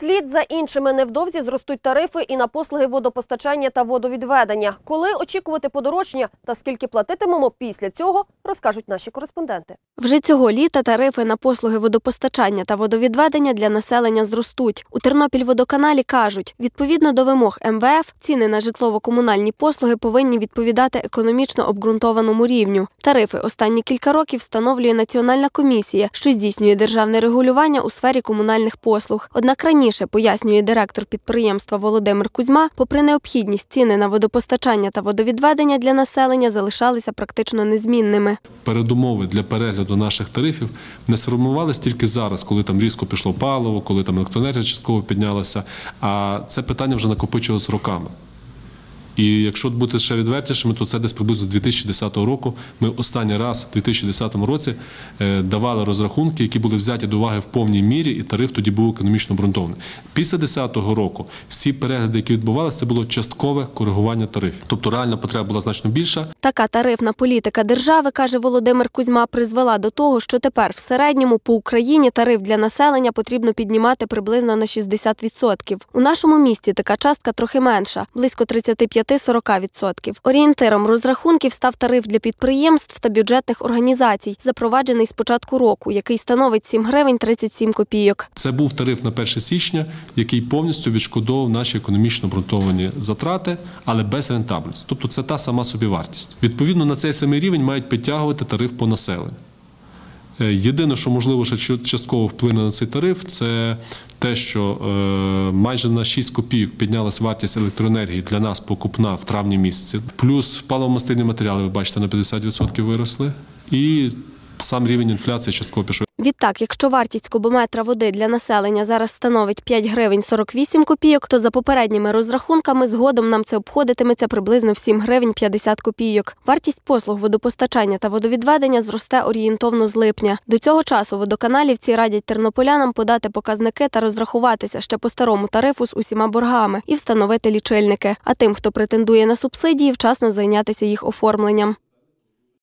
Слід за іншими невдовзі зростуть тарифи і на послуги водопостачання та водовідведення. Коли очікувати подорожчання та скільки платитимемо після цього, розкажуть наші кореспонденти. Вже цього літа тарифи на послуги водопостачання та водовідведення для населення зростуть. У Тернопільводоканалі кажуть, відповідно до вимог МВФ, ціни на житлово-комунальні послуги повинні відповідати економічно обґрунтованому рівню. Тарифи останні кілька років встановлює національна комісія, що здійснює державне регулювання у сфері комунальних послуг. Однак раніше раніше, пояснює директор підприємства Володимир Кузьма, попри необхідність ціни на водопостачання та водовідведення для населення залишалися практично незмінними. Передумови для перегляду наших тарифів не сформувалися тільки зараз, коли там різко пішло паливо, коли там електроенергія частково піднялася. А це питання вже накопичилось роками. І якщо бути ще відвертішими, то це десь приблизно з 2010 року. Ми останній раз в 2010 році е, давали розрахунки, які були взяті до уваги в повній мірі, і тариф тоді був економічно обґрунтований. Після 2010 року всі перегляди, які відбувалися, це було часткове коригування тарифів. Тобто реальна потреба була значно більша. Така тарифна політика держави каже Володимир Кузьма, призвела до того, що тепер в середньому по Україні тариф для населення потрібно піднімати приблизно на 60%. У нашому місті така частка трохи менша близько 35%. 30-40%. Орієнтиром розрахунків став тариф для підприємств та бюджетних організацій, запроваджений з початку року, який становить 7 гривень 37 копійок. Це був тариф на 1 січня, який повністю відшкодовував наші економічно обґрунтовані затрати, але без рентабельності. Тобто, це та сама собівартість. Відповідно на цей самий рівень мають підтягувати тариф по населенню. Е, єдине, що можливо що частково вплине на цей тариф, це те, що е, майже на 6 копійок піднялась вартість електроенергії для нас покупна в травні місяці. Плюс паливомастильні матеріали, ви бачите, на 50% виросли. І сам рівень інфляції частково пішов. Відтак, якщо вартість кубометра води для населення зараз становить 5 гривень 48 копійок, то за попередніми розрахунками згодом нам це обходитиметься приблизно в 7 гривень 50 копійок. Вартість послуг водопостачання та водовідведення зросте орієнтовно з липня. До цього часу водоканалівці радять тернополянам подати показники та розрахуватися ще по старому тарифу з усіма боргами і встановити лічильники. А тим, хто претендує на субсидії, вчасно зайнятися їх оформленням.